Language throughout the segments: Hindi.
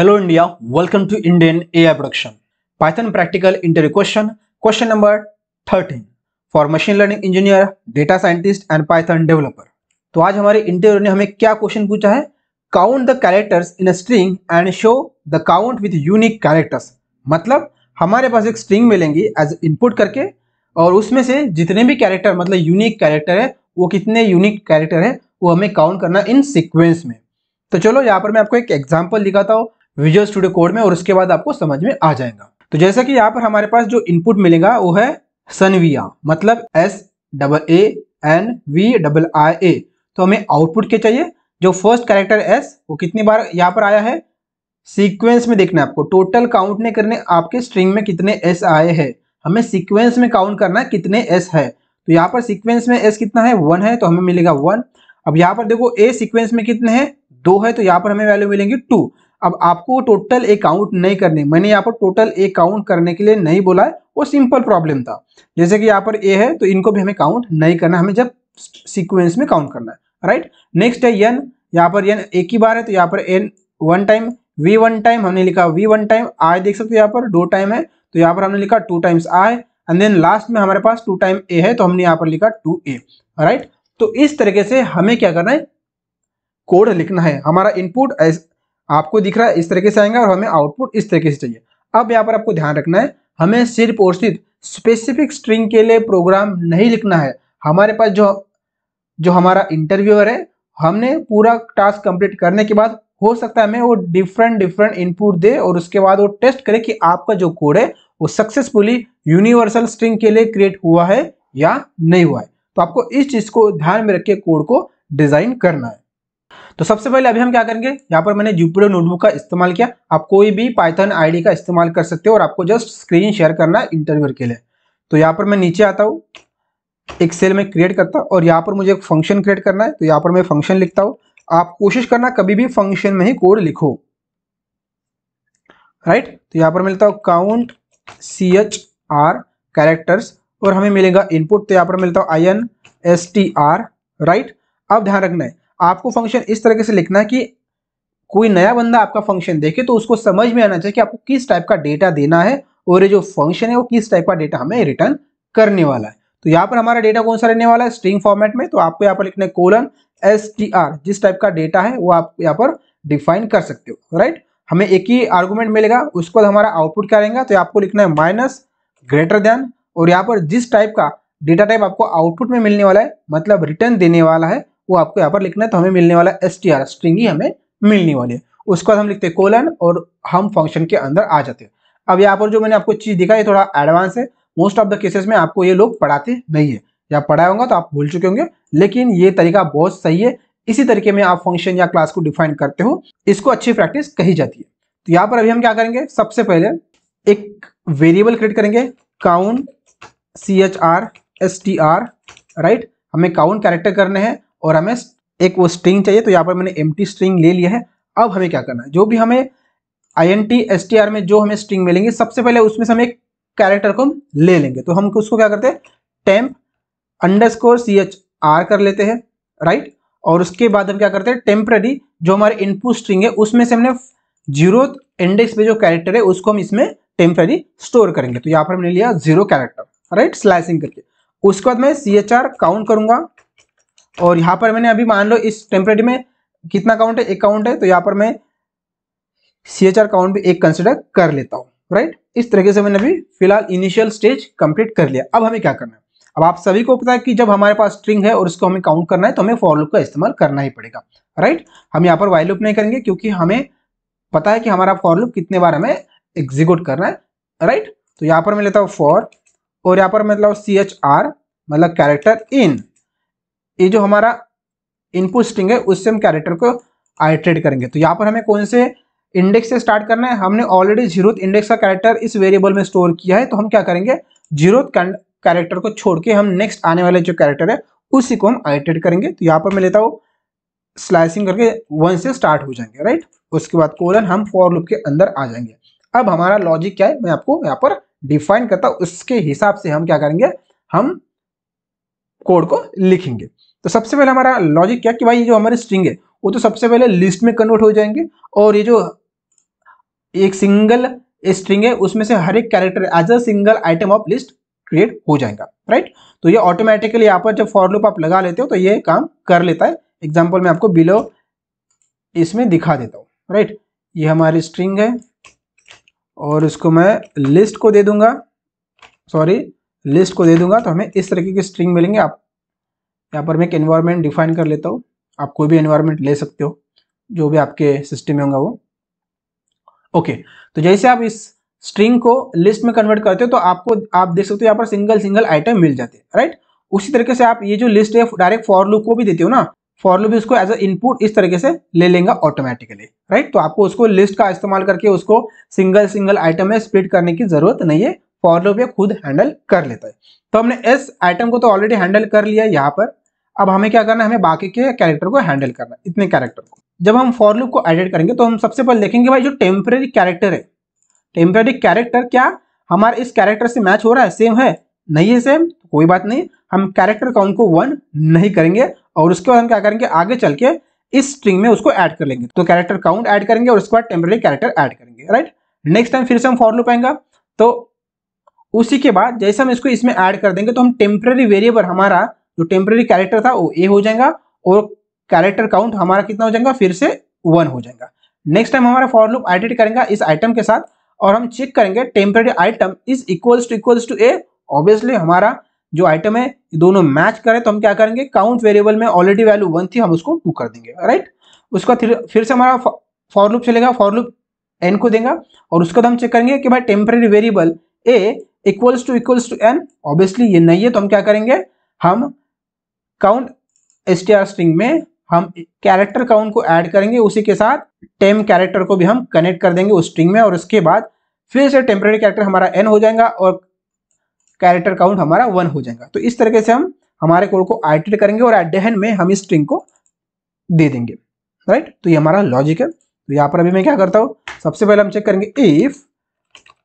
India welcome to Indian A I production Python practical interview question question number 13 for machine learning engineer data scientist and Python developer तो आज हमारे इंटरव्यू ने हमें क्या क्वेश्चन पूछा है count the characters in a string and show the count with unique characters मतलब हमारे पास एक स्ट्रिंग मिलेंगी एज इनपुट करके और उसमें से जितने भी कैरेक्टर मतलब यूनिक कैरेक्टर है वो कितने यूनिक कैरेक्टर है वो हमें काउंट करना इन सिक्वेंस में तो चलो यहाँ पर मैं आपको एक एग्जाम्पल दिखाता हूँ विजुअल स्टूडियो कोड में और उसके बाद आपको समझ में आ जाएगा तो जैसा कि यहाँ पर हमारे पास जो इनपुट मिलेगा वो है सनविया मतलब S double A N V double I A तो हमें आउटपुट क्या चाहिए जो फर्स्ट कैरेक्टर एस वो कितनी बार यहाँ पर आया है सीक्वेंस में देखना है आपको टोटल काउंट नहीं करने आपके स्ट्रिंग में कितने एस आए हैं हमें सीक्वेंस में काउंट करना है कितने एस है तो यहाँ पर सीक्वेंस में एस कितना है वन है तो हमें मिलेगा वन अब यहाँ पर देखो ए सीक्वेंस में कितने हैं दो है तो यहाँ पर हमें वैल्यू मिलेंगी टू अब आपको टोटल अकाउंट नहीं करने मैंने यहाँ पर टोटल अकाउंट करने के लिए नहीं बोला है वो सिंपल प्रॉब्लम था जैसे कि यहाँ पर ए है तो इनको भी हमें काउंट नहीं करना हमें जब सीक्वेंस में काउंट करना है राइट नेक्स्ट है एन यहाँ पर एन एक ही बार है तो यहाँ पर N one time V one time हमने लिखा वी वन टाइम आई देख सकते हो यहाँ पर दो टाइम है तो यहाँ पर हमने लिखा two times I and then last में हमारे पास टू टाइम ए है तो हमने यहाँ पर लिखा टू ए राइट तो इस तरीके से हमें क्या करना है कोड लिखना है हमारा इनपुट आपको दिख रहा है इस तरीके से आएंगे और हमें आउटपुट इस तरीके से चाहिए अब यहाँ पर आपको ध्यान रखना है हमें सिर्फ और सिर्फ स्पेसिफिक स्ट्रिंग के लिए प्रोग्राम नहीं लिखना है हमारे पास जो जो हमारा इंटरव्यूअर है हमने पूरा टास्क कंप्लीट करने के बाद हो सकता है हमें वो डिफरेंट डिफरेंट इनपुट दे और उसके बाद वो टेस्ट करे कि आपका जो कोड है वो सक्सेसफुली यूनिवर्सल स्ट्रिंग के लिए क्रिएट हुआ है या नहीं हुआ है तो आपको इस चीज़ को ध्यान में रख के कोड को डिज़ाइन करना है तो सबसे पहले अभी हम क्या करेंगे यहाँ पर मैंने जुपिटर नोटबुक का इस्तेमाल किया आप कोई भी पाइथन आईडी का इस्तेमाल कर सकते हो और आपको जस्ट स्क्रीन शेयर करना है इंटरव्यूर के लिए तो यहाँ पर मैं नीचे आता हूँ एक सेल में क्रिएट करता हूँ और यहाँ पर मुझे एक फंक्शन क्रिएट करना है तो यहाँ पर मैं फंक्शन लिखता हूँ आप कोशिश करना कभी भी फंक्शन में ही कोड लिखो राइट तो यहाँ पर मिलता हूँ count C H R characters और हमें मिलेगा इनपुट तो यहाँ पर मिलता हूँ I N S T R right अब ध्यान रखना है आपको फंक्शन इस तरीके से लिखना है कि कोई नया बंदा आपका फंक्शन देखे तो उसको समझ में आना चाहिए कि आपको किस टाइप का डेटा देना है और ये जो फंक्शन है वो किस टाइप का डेटा हमें रिटर्न करने वाला है तो यहाँ पर हमारा डेटा कौन सा रहने वाला है स्ट्रिंग फॉर्मेट में तो आपको यहाँ पर लिखना है कोलन एस टी आर जिस टाइप का डेटा है वो आप यहाँ पर डिफाइन कर सकते हो राइट हमें एक ही आर्गूमेंट मिलेगा उसको हमारा आउटपुट क्या रहेगा तो आपको लिखना है माइनस ग्रेटर देन और यहाँ पर जिस टाइप का डेटा टाइप आपको आउटपुट में मिलने वाला है मतलब रिटर्न देने वाला है वो आपको यहाँ पर लिखना है तो हमें मिलने वाला एस टी आर स्ट्रिंग ही हमें मिलने वाली है उसके बाद हम लिखते हैं कोलन और हम फंक्शन के अंदर आ जाते हैं अब यहाँ पर जो मैंने आपको चीज़ दिखा थोड़ा एडवांस है मोस्ट ऑफ द केसेस में आपको ये लोग पढ़ाते नहीं है या पढ़ाया होगा तो आप भूल चुके होंगे लेकिन ये तरीका बहुत सही है इसी तरीके में आप फंक्शन या क्लास को डिफाइन करते हो इसको अच्छी प्रैक्टिस कही जाती है तो यहाँ पर अभी हम क्या करेंगे सबसे पहले एक वेरिएबल क्रिएट करेंगे count C H R S T R right हमें काउंट कैरेक्टर करने हैं और हमें एक वो स्ट्रिंग चाहिए तो यहाँ पर मैंने एम स्ट्रिंग ले लिया है अब हमें क्या करना है जो भी हमें I N T S T R में जो हमें स्ट्रिंग मिलेंगे सबसे पहले उसमें से हम एक कैरेक्टर को ले लेंगे तो हम उसको क्या करते हैं temp underscore C H R कर लेते हैं राइट और उसके बाद हम क्या करते हैं टेम्प्रेरी जो हमारे इनपुट स्ट्रिंग है उसमें से हमने जीरो इंडेक्स पे जो कैरेक्टर है उसको हम इसमें टेम्प्रेरी स्टोर करेंगे तो यहाँ पर हमने लिया जीरो कैरेक्टर राइट स्लाइसिंग करके उसके बाद मैं सी एच आर काउंट करूंगा और यहाँ पर मैंने अभी मान लो इस टेम्परेट में कितना काउंट है एक काउंट है तो यहाँ पर मैं सी एच आर काउंट भी एक कंसिडर कर लेता हूँ राइट इस तरीके से मैंने अभी फिलहाल इनिशियल स्टेज कंप्लीट कर लिया अब हमें क्या करना है अब आप सभी को पता है कि जब हमारे पास स्ट्रिंग है और उसको हमें काउंट करना है तो हमें फॉर लूप का इस्तेमाल करना ही पड़ेगा राइट हम यहाँ पर वाइल लूप नहीं करेंगे क्योंकि हमें पता है कि हमारा फॉर लूप कितने बार हमें एग्जीक्यूट करना है राइट तो यहाँ पर मैं लेता हूँ फॉर और यहाँ पर मतलब सी एच आर मतलब कैरेक्टर इन ये जो हमारा इनपुट स्ट्रिंग है उससे हम कैरेक्टर को आइट्रेट करेंगे तो यहाँ पर हमें कौन से इंडेक्स से स्टार्ट करना है हमने ऑलरेडी जीरो इंडेक्स का कैरेक्टर इस वेरिएबल में स्टोर किया है तो हम क्या करेंगे जीरो कैरेक्टर को छोड़ के हम नेक्स्ट आने वाले जो कैरेक्टर है उसी को हम आइट्रेट करेंगे तो यहाँ पर मैं लेता हूँ स्लाइसिंग करके वन से स्टार्ट हो जाएंगे राइट उसके बाद कोलन हम फॉर लुक के अंदर आ जाएंगे अब हमारा लॉजिक क्या है मैं आपको यहाँ पर डिफाइन करता हूँ उसके हिसाब से हम क्या करेंगे हम कोड को लिखेंगे तो सबसे पहले हमारा लॉजिक क्या कि भाई ये जो हमारी स्ट्रिंग है वो तो सबसे पहले लिस्ट में कन्वर्ट हो जाएंगे और ये जो एक सिंगल स्ट्रिंग है उसमें से हर एक character as a single item of list create हो जाएगा राइट तो ये ऑटोमेटिकली यहाँ पर जब फॉर लूप आप लगा लेते हो तो ये काम कर लेता है एग्जाम्पल मैं आपको बिलो इसमें दिखा देता हूँ राइट ये हमारी स्ट्रिंग है और इसको मैं लिस्ट को दे दूंगा सॉरी लिस्ट को दे दूंगा तो हमें इस तरीके की स्ट्रिंग मिलेंगे आप यहाँ पर मैं एक एनवायरमेंट डिफाइन कर लेता हूँ आप कोई भी एनवायरमेंट ले सकते हो जो भी आपके सिस्टम में होगा वो ओके तो जैसे आप इस स्ट्रिंग को लिस्ट में कन्वर्ट करते हो तो आपको आप देख सकते हो यहाँ पर सिंगल सिंगल आइटम मिल जाते हैं राइट उसी तरीके से आप ये जो लिस्ट है डायरेक्ट फॉर लुक को भी देते हो ना फॉर लुक इसको एज अ इनपुट इस तरीके से ले लेंगे ऑटोमेटिकली राइट तो आपको उसको लिस्ट का इस्तेमाल करके उसको सिंगल सिंगल आइटम में स्प्लिट करने की जरूरत नहीं है फॉर लूप ये खुद हैंडल कर लेता है तो हमने एस आइटम को तो ऑलरेडी हैंडल कर लिया यहाँ पर अब हमें क्या करना है हमें बाकी के कैरेक्टर को हैंडल करना है इतने कैरेक्टर को जब हम फॉर लूप को एडिट करेंगे तो हम सबसे पहले देखेंगे भाई जो टेम्प्रेरी कैरेक्टर है टेम्प्रेरी कैरेक्टर क्या हमारे इस कैरेक्टर से मैच हो रहा है सेम है नहीं है सेम तो कोई बात नहीं हम कैरेक्टर काउंट को वन नहीं करेंगे और उसके बाद हम क्या करेंगे आगे चल के इस स्ट्रिंग में उसको ऐड कर लेंगे तो कैरेक्टर काउंट ऐड करेंगे और उसके बाद टेम्प्रेरी कैरेक्टर ऐड करेंगे राइट नेक्स्ट टाइम फिर से हम फॉर लूप आएंगे तो उसी के बाद जैसे हम इसको इसमें ऐड कर देंगे तो हम टेम्प्रेरी वेरिएबल हमारा जो टेम्प्रेरी कैरेक्टर था वो ए हो जाएगा और कैरेक्टर काउंट हमारा कितना हो जाएगा फिर से वन हो जाएगा नेक्स्ट टाइम हमारा फॉर लूप एडिट करेंगे इस आइटम के साथ और हम चेक करेंगे temporary item is equals to equals to A obviously हमारा जो आइटम है दोनों मैच करें तो हम क्या करेंगे काउंट वेरिएबल में ऑलरेडी वैल्यू वन थी हम उसको टू कर देंगे राइट उसका फिर से हमारा फॉर लूप चलेगा फॉर लूप एन को देगा और उसका हम चेक करेंगे कि भाई temporary variable A equals to equals to N obviously ये नहीं है तो हम क्या करेंगे हम काउंट एस स्ट्रिंग में हम कैरेक्टर काउंट को ऐड करेंगे उसी के साथ टेम कैरेक्टर को भी हम कनेक्ट कर देंगे उस स्ट्रिंग में और उसके बाद फिर से टेम्प्रेरी कैरेक्टर हमारा एन हो जाएगा और कैरेक्टर काउंट हमारा वन हो जाएगा तो इस तरीके से हम हमारे कोड को आइटेड करेंगे और एट द एंड में हम इस स्ट्रिंग को दे देंगे राइट तो ये हमारा लॉजिक है तो यहाँ पर अभी मैं क्या करता हूँ सबसे पहले हम चेक करेंगे if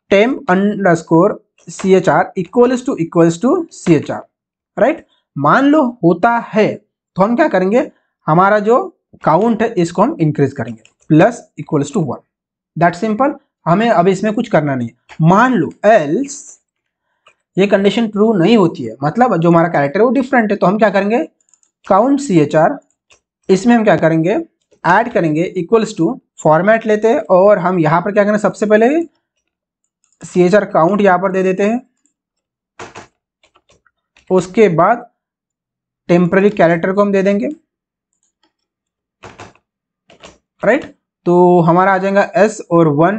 temp underscore CHR equals to equals to CHR right मान लो होता है तो हम क्या करेंगे हमारा जो काउंट है इसको हम इंक्रीज करेंगे plus equals to one that simple हमें अब इसमें कुछ करना नहीं है मान लो एल्स ये कंडीशन ट्रू नहीं होती है मतलब जो हमारा कैरेक्टर है वो डिफरेंट है तो हम क्या करेंगे काउंट सी एच आर इसमें हम क्या करेंगे ऐड करेंगे इक्वल्स टू फॉर्मेट लेते हैं और हम यहाँ पर क्या करें सबसे पहले सी एच आर काउंट यहाँ पर दे देते हैं उसके बाद टेम्पररी कैरेक्टर को हम दे देंगे राइट तो हमारा आ जाएगा एस और वन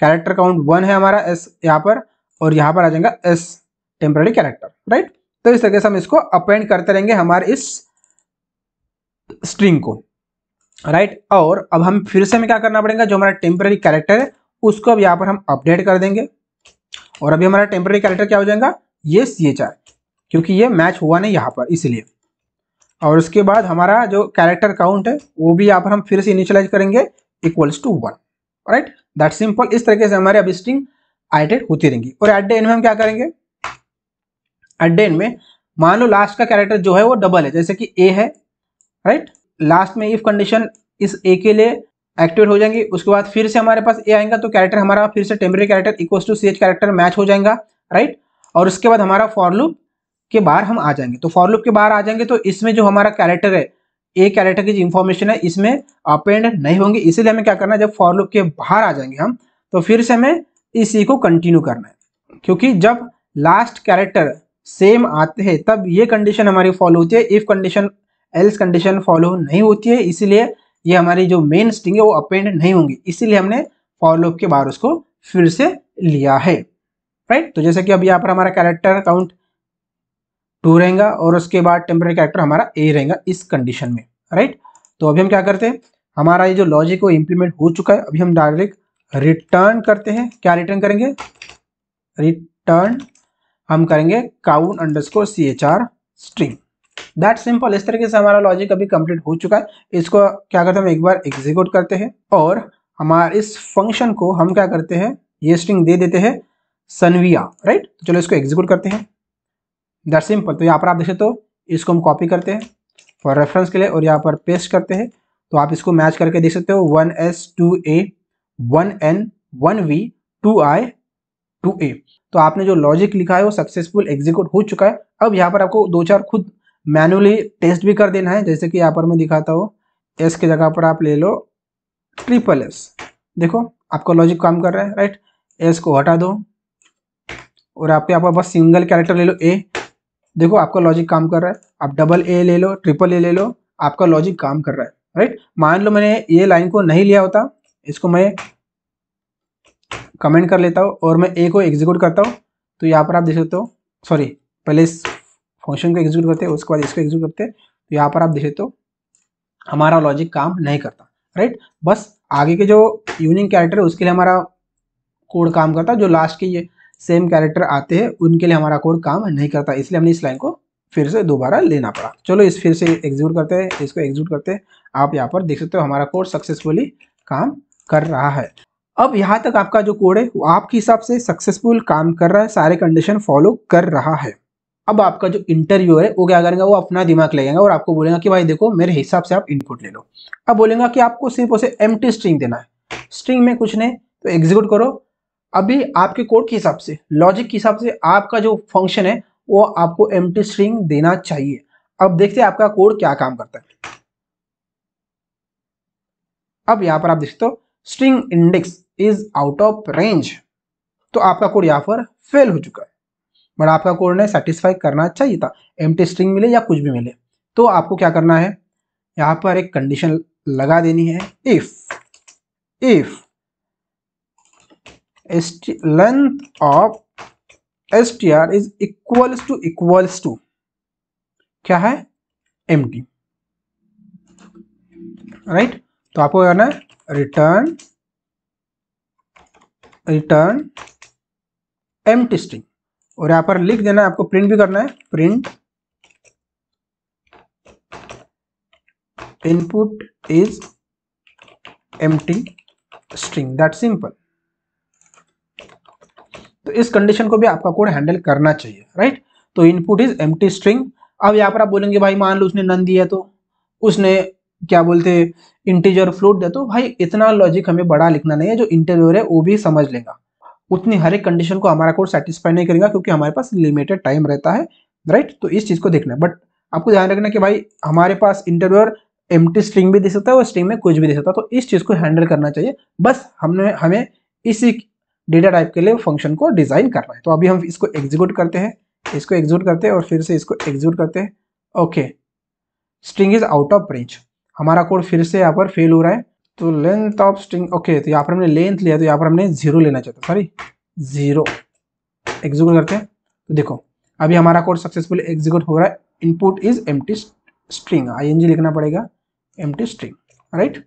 कैरेक्टर काउंट वन है हमारा एस यहाँ पर और यहाँ पर आ जाएगा एस टेम्पररी कैरेक्टर राइट तो इस तरीके से हम इसको अपेंड करते रहेंगे हमारे इस स्ट्रिंग को राइट right? और अब हम फिर से हमें क्या करना पड़ेगा जो हमारा टेम्पररी कैरेक्टर है उसको अब यहाँ पर हम अपडेट कर देंगे और अभी हमारा टेम्पररी कैरेक्टर क्या हो जाएगा ये सी एच आर क्योंकि ये मैच हुआ नहीं यहाँ पर इसलिए और उसके बाद हमारा जो कैरेक्टर काउंट है वो भी यहाँ पर हम फिर से इनिशियलाइज करेंगे equals to one right that simple इस तरीके से हमारे अब स्ट्रिंग एडेड होती रहेंगी और एट द एंड में हम क्या करेंगे एट द एंड में मान लो लास्ट का कैरेक्टर जो है वो डबल है जैसे कि ए है राइट लास्ट में इफ कंडीशन इस ए के लिए एक्टिवेट हो जाएंगी उसके बाद फिर से हमारे पास ए आएगा तो कैरेक्टर हमारा फिर से temporary character equal to C character match हो जाएगा राइट और उसके बाद हमारा फॉरलूप के बाहर हम आ जाएंगे तो फॉरलूप के बाहर आ जाएंगे तो इसमें जो हमारा कैरेक्टर है ए कैरेक्टर की जो इन्फॉर्मेशन है इसमें अपेंड नहीं होंगी इसीलिए हमें क्या करना है जब फॉरलूप के बाहर आ जाएंगे हम तो फिर से हमें इसी को कंटिन्यू करना है क्योंकि जब लास्ट कैरेक्टर सेम आते हैं तब ये कंडीशन हमारी फॉलो होती है if condition else condition follow नहीं होती है इसीलिए ये हमारी जो मेन स्ट्रिंग है वो अपेंड नहीं होंगी इसीलिए हमने फॉर लूप के बाहर उसको फिर से लिया है राइट तो जैसे कि अब यहाँ पर हमारा कैरेक्टर काउंट टू रहेगा और उसके बाद टेम्पररी कैरेक्टर हमारा ए रहेगा इस कंडीशन में राइट तो अभी हम क्या करते हैं हमारा ये जो लॉजिक वो इम्प्लीमेंट हो चुका है अभी हम डायरेक्ट रिटर्न करते हैं क्या रिटर्न करेंगे रिटर्न हम करेंगे count underscore C H R string that simple इस तरीके से हमारा लॉजिक अभी कंप्लीट हो चुका है इसको क्या करते हैं हम एक बार एग्जीक्यूट करते हैं और हमारे इस फंक्शन को हम क्या करते हैं ये स्ट्रिंग दे देते हैं सनविया राइट तो चलो इसको एग्जीक्यूट करते हैं दैट सिंपल तो यहाँ पर आप देखें तो इसको हम कॉपी करते हैं फॉर रेफरेंस के लिए और यहाँ पर पेस्ट करते हैं तो आप इसको मैच करके देख सकते हो one S two A one N one V two I two A तो आपने जो लॉजिक लिखा है वो सक्सेसफुल एग्जीक्यूट हो चुका है अब यहाँ पर आपको दो चार खुद मैनुअली टेस्ट भी कर देना है जैसे कि यहाँ पर मैं दिखाता हूँ एस के जगह पर आप ले लो ट्रिपल एस देखो आपका लॉजिक काम कर रहा है राइट एस को हटा दो और आपके यहाँ पर बस सिंगल कैरेक्टर ले लो ए देखो आपका लॉजिक काम कर रहा है आप डबल ए ले लो ट्रिपल ए ले लो आपका लॉजिक काम कर रहा है राइट मान लो मैंने ये लाइन को नहीं लिया होता इसको मैं कमेंट कर लेता हूँ और मैं ए को एग्जीक्यूट करता हूँ तो यहाँ पर आप देख सकते हो सॉरी पहले इस फंक्शन को एग्जीक्यूट करते हैं उसके बाद इसको एग्जीक्यूट करते हैं तो यहाँ पर आप देखें तो हमारा लॉजिक काम नहीं करता राइट बस आगे के जो यूनिक कैरेक्टर है उसके लिए हमारा कोड काम करता है जो लास्ट के ये सेम कैरेक्टर आते हैं उनके लिए हमारा कोड काम नहीं करता इसलिए हमने इस लाइन को फिर से दोबारा लेना पड़ा चलो इस फिर से एग्जीक्यूट करते हैं इसको एग्जीक्यूट करते हैं आप यहाँ पर देख सकते हो हमारा कोड सक्सेसफुली काम कर रहा है अब यहाँ तक आपका जो कोड है वो आपके हिसाब से सक्सेसफुल काम कर रहा है सारे कंडीशन फॉलो कर रहा है अब आपका जो इंटरव्यूअर है वो क्या करेंगे वो अपना दिमाग लगेगा और आपको बोलेगा कि भाई देखो मेरे हिसाब से आप इनपुट ले लो अब बोलेगा कि आपको सिर्फ उसे एम स्ट्रिंग देना है स्ट्रिंग में कुछ नहीं तो एग्जीक्यूट करो अभी आपके कोड के हिसाब से लॉजिक के हिसाब से आपका जो फंक्शन है वो आपको एम स्ट्रिंग देना चाहिए अब देखते हैं आपका कोड क्या काम करता है अब यहाँ पर आप देखते हो string index is out of range तो आपका कोड यहाँ पर फेल हो चुका है बट आपका कोड ने सेटिस्फाई करना चाहिए था एम स्ट्रिंग मिले या कुछ भी मिले तो आपको क्या करना है यहाँ पर एक कंडीशन लगा देनी है if if length of S T R is equals to equals to क्या है एम टी राइट तो आपको करना है return return empty string और यहाँ पर लिख देना है आपको प्रिंट भी करना है प्रिंट इनपुट इज एम स्ट्रिंग दैट सिंपल तो इस कंडीशन को भी आपका कोड हैंडल करना चाहिए राइट तो इनपुट इज एम स्ट्रिंग अब यहाँ पर आप बोलेंगे भाई मान लो उसने नन दिया तो उसने क्या बोलते इंटीजर फ्लोट दे तो भाई इतना लॉजिक हमें बड़ा लिखना नहीं है जो इंटरव्यूअर है वो भी समझ लेगा उतनी हर एक कंडीशन को हमारा कोड सेटिस्फाई नहीं करेगा क्योंकि हमारे पास लिमिटेड टाइम रहता है राइट तो इस चीज़ को देखना है बट आपको ध्यान रखना कि भाई हमारे पास इंटरव्यूअर एम स्ट्रिंग भी दे सकता है और स्ट्रिंग में कुछ भी दे सकता है तो इस चीज़ को हैंडल करना चाहिए बस हमने हमें इसी डेटा टाइप के लिए फंक्शन को डिज़ाइन करना है तो अभी हम इसको एग्जीक्यूट करते हैं इसको एग्जीक्यूट करते हैं और फिर से इसको एग्जीक्यूट करते हैं okay string is out of range हमारा कोड फिर से यहाँ पर फेल हो रहा है तो लेंथ ऑफ स्ट्रिंग ओके तो यहाँ पर हमने लेंथ लिया तो यहाँ पर हमने जीरो लेना चाहता सॉरी जीरो एग्जीक्यूट करते हैं तो देखो अभी हमारा कोड सक्सेसफुल एग्जीक्यूट हो रहा है इनपुट इज एम स्ट्रिंग आई लिखना पड़ेगा एम स्ट्रिंग राइट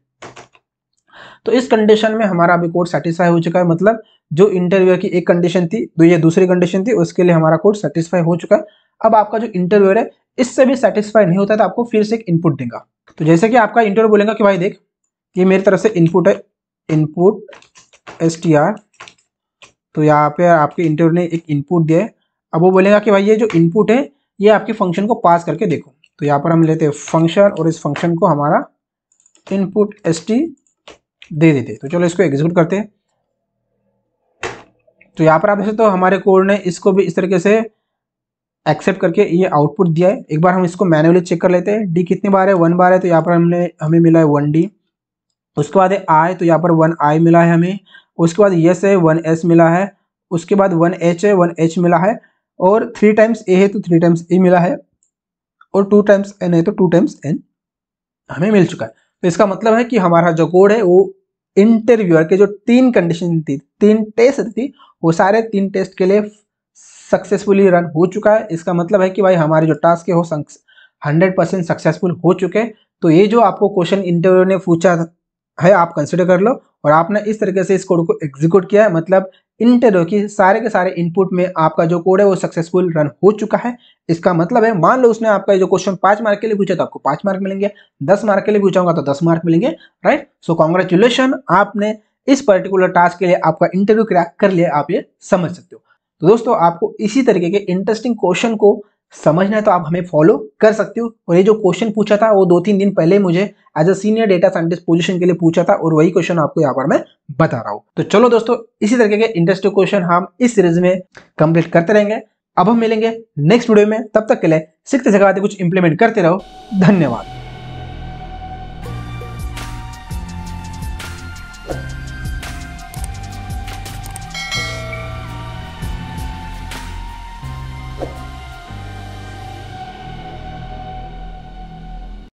तो इस कंडीशन में हमारा अभी कोड सेटिस्फाई हो चुका है मतलब जो इंटरव्यूअर की एक कंडीशन थी तो ये दूसरी कंडीशन थी उसके लिए हमारा कोड सेटिस्फाई हो चुका है अब आपका जो इंटरव्यूअर है इससे भी सेटिस्फाई नहीं होता है तो आपको फिर से एक इनपुट देगा तो जैसे कि आपका इंटरव्यू बोलेगा कि भाई देख ये मेरी तरफ से इनपुट है इनपुट एस टी आर तो यहाँ पे आपके इंटरव्यू ने एक इनपुट दिया है अब वो बोलेगा कि भाई ये जो इनपुट है ये आपके फंक्शन को पास करके देखो तो यहाँ पर हम लेते हैं फंक्शन और इस फंक्शन को हमारा इनपुट एस टी दे देते तो चलो इसको एग्जीक्यूट करते हैं तो यहाँ पर आप देखते तो हमारे कोड ने इसको भी इस तरीके से एक्सेप्ट करके ये आउटपुट दिया है एक बार हम इसको मैनुअली चेक कर लेते हैं डी कितनी बार है वन बार है तो यहाँ पर हमने हमें मिला है वन डी उसके बाद है आई तो यहाँ पर वन आई मिला है हमें उसके बाद यस है वन एस मिला है उसके बाद वन एच है वन एच मिला है और थ्री टाइम्स ए है तो थ्री टाइम्स ए मिला है और टू टाइम्स एन है तो टू टाइम्स एन हमें मिल चुका है तो इसका मतलब है कि हमारा जो कोड है वो इंटरव्यूअर के जो तीन कंडीशन थी तीन टेस्ट थी वो सारे तीन टेस्ट के लिए सक्सेसफुली रन हो चुका है इसका मतलब है कि भाई हमारे जो टास्क है वो हंड्रेड परसेंट सक्सेसफुल हो चुके हैं तो ये जो आपको क्वेश्चन इंटरव्यू ने पूछा है आप कंसिडर कर लो और आपने इस तरीके से इस कोड को एग्जीक्यूट किया है मतलब इंटरव्यू की सारे के सारे इनपुट में आपका जो कोड है वो सक्सेसफुल रन हो चुका है इसका मतलब है मान लो उसने आपका जो क्वेश्चन पांच मार्क के लिए पूछा तो आपको पांच मार्क मिलेंगे दस मार्क के लिए पूछाऊंगा तो दस मार्क मिलेंगे राइट सो कॉन्ग्रेचुलेशन आपने इस पर्टिकुलर टास्क के लिए आपका इंटरव्यू क्रैक कर लिया आप ये समझ सकते हो तो दोस्तों आपको इसी तरीके के इंटरेस्टिंग क्वेश्चन को समझना है तो आप हमें फॉलो कर सकते हो और ये जो क्वेश्चन पूछा था वो दो तीन दिन पहले मुझे as a senior data scientist position के लिए पूछा था और वही क्वेश्चन आपको यहाँ पर मैं बता रहा हूँ तो चलो दोस्तों इसी तरीके के इंटरेस्टिंग क्वेश्चन हम इस सीरीज में कंप्लीट करते रहेंगे अब हम मिलेंगे नेक्स्ट वीडियो में तब तक के लिए सीखते सिखाते कुछ इंप्लीमेंट करते रहो धन्यवाद